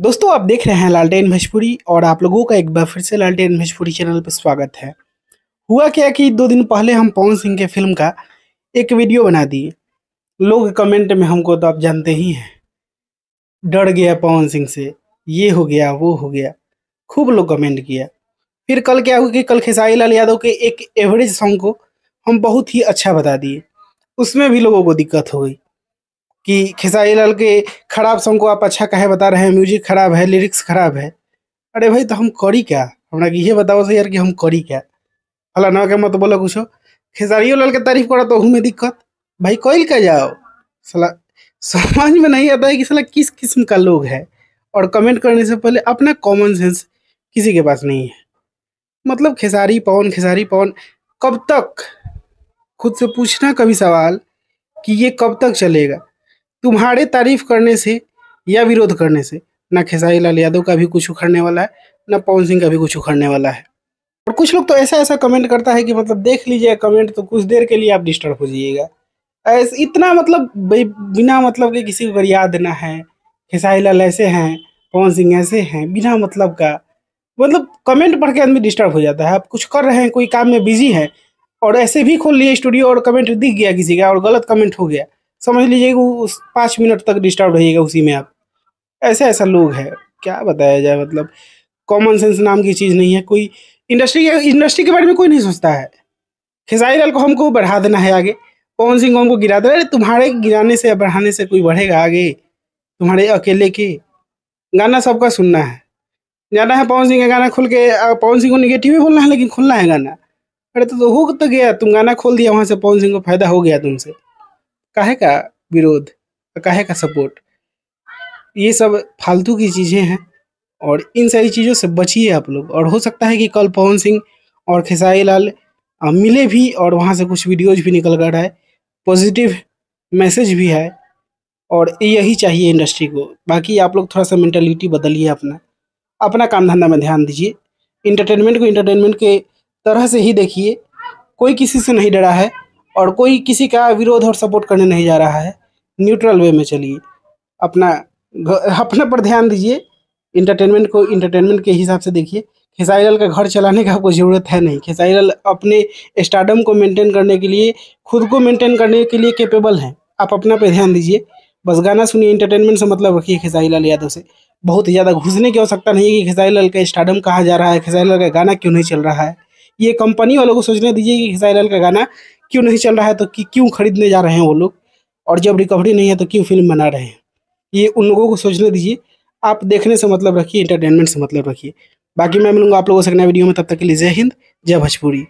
दोस्तों आप देख रहे हैं लालटेन भोजपुरी और आप लोगों का एक बार फिर से लालटेन भोजपुरी चैनल पर स्वागत है हुआ क्या कि दो दिन पहले हम पवन सिंह के फिल्म का एक वीडियो बना दिए लोग कमेंट में हमको तो आप जानते ही हैं डर गया पवन सिंह से ये हो गया वो हो गया खूब लोग कमेंट किया फिर कल क्या हुआ कि कल खेसारी लाल यादव के एक एवरेज सॉन्ग को हम बहुत ही अच्छा बता दिए उसमें भी लोगों को दिक्कत हो गई कि खेसारी लाल के खराब सॉन्ग को आप अच्छा कहे बता रहे हैं म्यूजिक खराब है लिरिक्स खराब है अरे भाई तो हम करी क्या हमारा ये बताओ सही यार कि हम करी क्या हला ना के मत बोलो कुछ खेसारियो लाल के तारीफ करा तो हूँ दिक्कत भाई कोई का जाओ सला समझ में नहीं आता है कि सला किस किस्म का लोग है और कमेंट करने से पहले अपना कॉमन सेंस किसी के पास नहीं है मतलब खेसारी पवन खेसारी पवन कब तक खुद से पूछना कभी सवाल कि ये कब तक चलेगा तुम्हारे तारीफ करने से या विरोध करने से न खेसारी लाल यादव का भी कुछ उखड़ने वाला है न पवन सिंह का भी कुछ उखड़ने वाला है और कुछ लोग तो ऐसा ऐसा कमेंट करता है कि मतलब देख लीजिए कमेंट तो कुछ देर के लिए आप डिस्टर्ब हो जाइएगा ऐसे इतना मतलब बिना मतलब के किसी को याद देना है खेसारी लाल ऐसे हैं पवन सिंह ऐसे हैं बिना मतलब का मतलब कमेंट पढ़ के आदमी डिस्टर्ब हो जाता है आप कुछ कर रहे हैं कोई काम में बिजी है और ऐसे भी खोल लिए स्टूडियो और कमेंट दिख गया किसी का और गलत कमेंट हो गया समझ लीजिए कि उस पाँच मिनट तक डिस्टर्ब रहिएगा उसी में आप ऐसा ऐसा लोग है क्या बताया जाए मतलब कॉमन सेंस नाम की चीज़ नहीं है कोई इंडस्ट्री इंडस्ट्री के बारे में कोई नहीं सोचता है खेसारी लाल को हमको बढ़ा देना है आगे पवन सिंह को हमको गिरा देना अरे तुम्हारे गिराने से बढ़ाने से कोई बढ़ेगा आगे तुम्हारे अकेले के गाना सबका सुनना है जाना है पवन सिंह का गाना खोल के पवन सिंह को निगेटिव ही बोलना है लेकिन खुलना है गाना अरे तो हो तो गया तुम गाना खोल दिया वहाँ से पवन सिंह को फायदा हो गया तुमसे काहे का विरोध काहे का सपोर्ट ये सब फालतू की चीज़ें हैं और इन सारी चीज़ों से बचिए आप लोग और हो सकता है कि कल पवन सिंह और खेसारी लाल मिले भी और वहाँ से कुछ वीडियोज भी निकल कर आए पॉजिटिव मैसेज भी है और यही चाहिए इंडस्ट्री को बाकी आप लोग थोड़ा सा मेंटेलिटी बदलिए अपना अपना काम धंधा में ध्यान दीजिए इंटरटेनमेंट को इंटरटेनमेंट के तरह से ही देखिए कोई किसी से नहीं डरा है और कोई किसी का विरोध और सपोर्ट करने नहीं जा रहा है न्यूट्रल वे में चलिए अपना अपने पर ध्यान दीजिए इंटरटेनमेंट को इंटरटेनमेंट के हिसाब से देखिए लाल का घर चलाने का आपको ज़रूरत है नहीं लाल अपने स्टार्डम को मेंटेन करने के लिए खुद को मेंटेन करने के लिए कैपेबल हैं आप अपना पे ध्यान दीजिए बस गाना सुनिए इंटरटेनमेंट से मतलब रखिए लाल यादव से बहुत ज़्यादा घुसने की आवश्यकता नहीं है कि लाल का स्टार्डम कहाँ जा रहा है लाल का गाना क्यों नहीं चल रहा है ये कंपनी वालों को सोचने दीजिए कि लाल का गाना क्यों नहीं चल रहा है तो कि क्यों खरीदने जा रहे हैं वो लोग और जब रिकवरी नहीं है तो क्यों फिल्म बना रहे हैं ये उन लोगों को सोचने दीजिए आप देखने से मतलब रखिए इंटरटेनमेंट से मतलब रखिए बाकी मैं मिलूंगा आप लोगों से अगले वीडियो में तब तक के लिए जय हिंद जय भोजपुरी